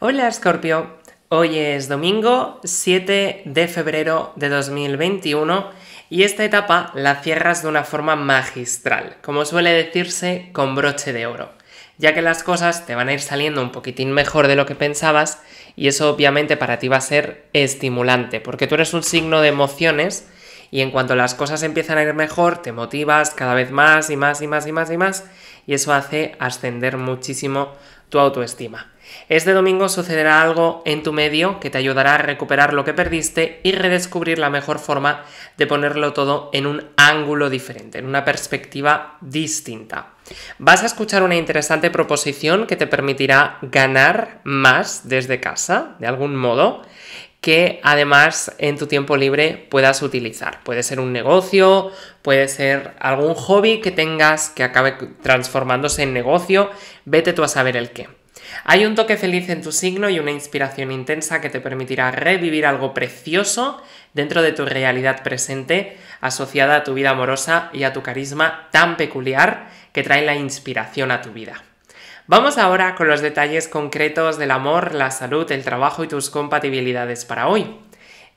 Hola Scorpio, hoy es domingo 7 de febrero de 2021 y esta etapa la cierras de una forma magistral, como suele decirse, con broche de oro, ya que las cosas te van a ir saliendo un poquitín mejor de lo que pensabas y eso obviamente para ti va a ser estimulante, porque tú eres un signo de emociones y en cuanto las cosas empiezan a ir mejor, te motivas cada vez más y más y más y más y más y eso hace ascender muchísimo tu autoestima. Este domingo sucederá algo en tu medio que te ayudará a recuperar lo que perdiste y redescubrir la mejor forma de ponerlo todo en un ángulo diferente, en una perspectiva distinta. Vas a escuchar una interesante proposición que te permitirá ganar más desde casa, de algún modo, que además en tu tiempo libre puedas utilizar. Puede ser un negocio, puede ser algún hobby que tengas que acabe transformándose en negocio, vete tú a saber el qué. Hay un toque feliz en tu signo y una inspiración intensa que te permitirá revivir algo precioso dentro de tu realidad presente, asociada a tu vida amorosa y a tu carisma tan peculiar que trae la inspiración a tu vida. Vamos ahora con los detalles concretos del amor, la salud, el trabajo y tus compatibilidades para hoy.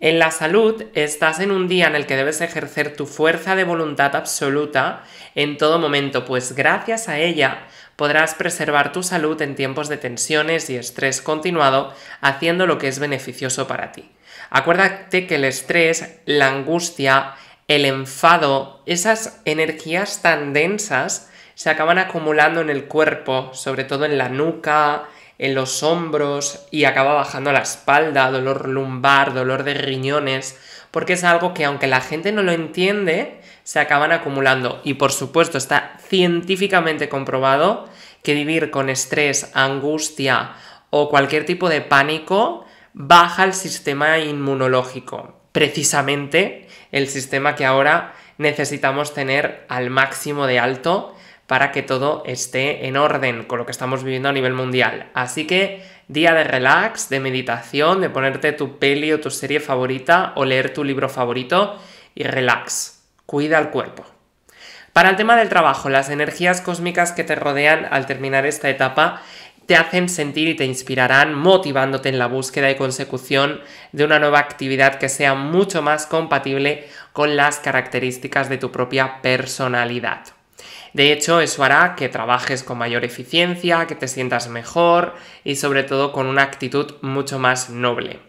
En la salud estás en un día en el que debes ejercer tu fuerza de voluntad absoluta en todo momento, pues gracias a ella podrás preservar tu salud en tiempos de tensiones y estrés continuado, haciendo lo que es beneficioso para ti. Acuérdate que el estrés, la angustia, el enfado, esas energías tan densas, se acaban acumulando en el cuerpo, sobre todo en la nuca, en los hombros y acaba bajando la espalda, dolor lumbar, dolor de riñones, porque es algo que aunque la gente no lo entiende, se acaban acumulando. Y por supuesto está científicamente comprobado que vivir con estrés, angustia o cualquier tipo de pánico baja el sistema inmunológico. Precisamente el sistema que ahora necesitamos tener al máximo de alto para que todo esté en orden con lo que estamos viviendo a nivel mundial. Así que día de relax, de meditación, de ponerte tu peli o tu serie favorita o leer tu libro favorito y relax. Cuida el cuerpo. Para el tema del trabajo, las energías cósmicas que te rodean al terminar esta etapa te hacen sentir y te inspirarán motivándote en la búsqueda y consecución de una nueva actividad que sea mucho más compatible con las características de tu propia personalidad. De hecho, eso hará que trabajes con mayor eficiencia, que te sientas mejor y sobre todo con una actitud mucho más noble.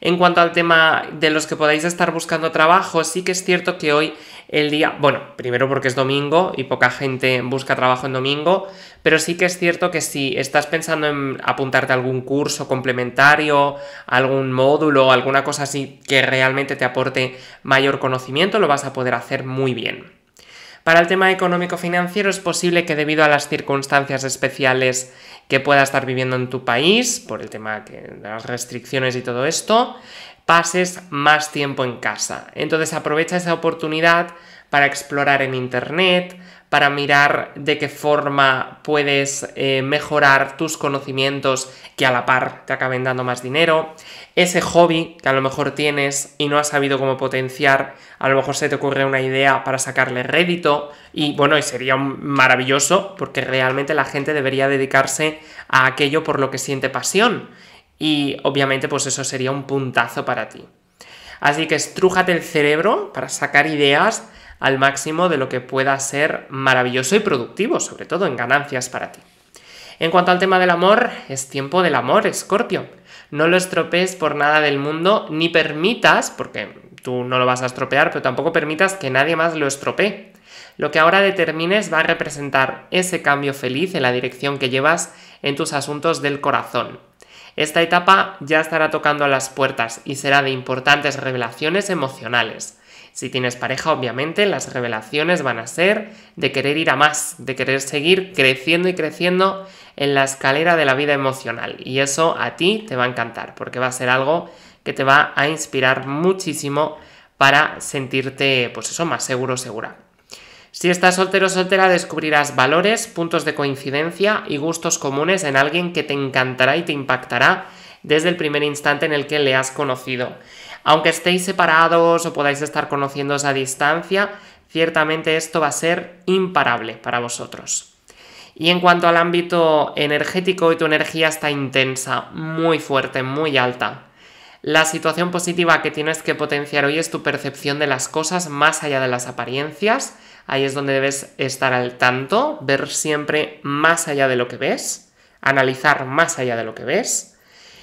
En cuanto al tema de los que podáis estar buscando trabajo, sí que es cierto que hoy el día, bueno, primero porque es domingo y poca gente busca trabajo en domingo, pero sí que es cierto que si estás pensando en apuntarte a algún curso complementario, algún módulo, alguna cosa así que realmente te aporte mayor conocimiento, lo vas a poder hacer muy bien. Para el tema económico-financiero es posible que debido a las circunstancias especiales que pueda estar viviendo en tu país, por el tema de las restricciones y todo esto, pases más tiempo en casa. Entonces aprovecha esa oportunidad para explorar en Internet, para mirar de qué forma puedes eh, mejorar tus conocimientos que a la par te acaben dando más dinero. Ese hobby que a lo mejor tienes y no has sabido cómo potenciar, a lo mejor se te ocurre una idea para sacarle rédito y bueno, y sería maravilloso porque realmente la gente debería dedicarse a aquello por lo que siente pasión y obviamente pues eso sería un puntazo para ti. Así que estrujate el cerebro para sacar ideas al máximo de lo que pueda ser maravilloso y productivo, sobre todo en ganancias para ti. En cuanto al tema del amor, es tiempo del amor, Escorpio. No lo estropees por nada del mundo, ni permitas, porque tú no lo vas a estropear, pero tampoco permitas que nadie más lo estropee. Lo que ahora determines va a representar ese cambio feliz en la dirección que llevas en tus asuntos del corazón. Esta etapa ya estará tocando a las puertas y será de importantes revelaciones emocionales. Si tienes pareja, obviamente, las revelaciones van a ser de querer ir a más, de querer seguir creciendo y creciendo en la escalera de la vida emocional. Y eso a ti te va a encantar, porque va a ser algo que te va a inspirar muchísimo para sentirte, pues eso, más seguro, segura. Si estás soltero o soltera descubrirás valores, puntos de coincidencia y gustos comunes en alguien que te encantará y te impactará desde el primer instante en el que le has conocido. Aunque estéis separados o podáis estar conociendo a distancia, ciertamente esto va a ser imparable para vosotros. Y en cuanto al ámbito energético, hoy tu energía está intensa, muy fuerte, muy alta. La situación positiva que tienes que potenciar hoy es tu percepción de las cosas más allá de las apariencias, Ahí es donde debes estar al tanto, ver siempre más allá de lo que ves, analizar más allá de lo que ves.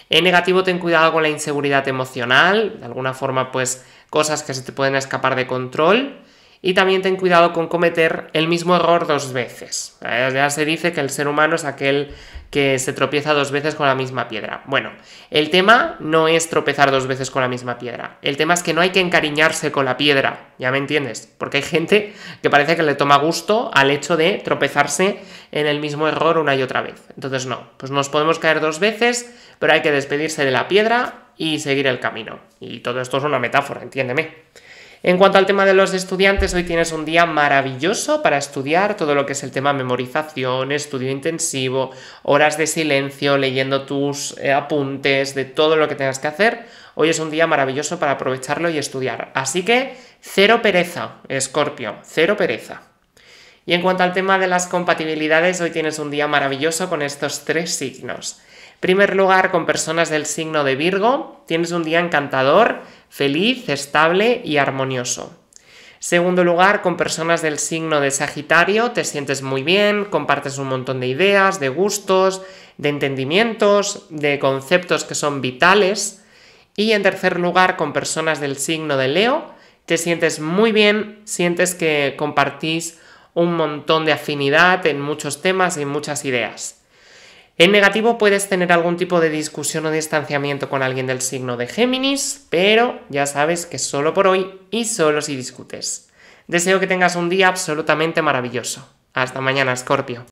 En negativo, ten cuidado con la inseguridad emocional, de alguna forma, pues cosas que se te pueden escapar de control y también ten cuidado con cometer el mismo error dos veces. Eh, ya se dice que el ser humano es aquel que se tropieza dos veces con la misma piedra. Bueno, el tema no es tropezar dos veces con la misma piedra. El tema es que no hay que encariñarse con la piedra, ¿ya me entiendes? Porque hay gente que parece que le toma gusto al hecho de tropezarse en el mismo error una y otra vez. Entonces no, pues nos podemos caer dos veces, pero hay que despedirse de la piedra y seguir el camino. Y todo esto es una metáfora, entiéndeme. En cuanto al tema de los estudiantes, hoy tienes un día maravilloso para estudiar todo lo que es el tema memorización, estudio intensivo, horas de silencio, leyendo tus eh, apuntes, de todo lo que tengas que hacer. Hoy es un día maravilloso para aprovecharlo y estudiar. Así que cero pereza, Escorpio, cero pereza. Y en cuanto al tema de las compatibilidades, hoy tienes un día maravilloso con estos tres signos. Primer lugar, con personas del signo de Virgo, tienes un día encantador, feliz, estable y armonioso. Segundo lugar, con personas del signo de Sagitario, te sientes muy bien, compartes un montón de ideas, de gustos, de entendimientos, de conceptos que son vitales. Y en tercer lugar, con personas del signo de Leo, te sientes muy bien, sientes que compartís un montón de afinidad en muchos temas y muchas ideas. En negativo puedes tener algún tipo de discusión o distanciamiento con alguien del signo de Géminis, pero ya sabes que solo por hoy y solo si discutes. Deseo que tengas un día absolutamente maravilloso. Hasta mañana, Scorpio.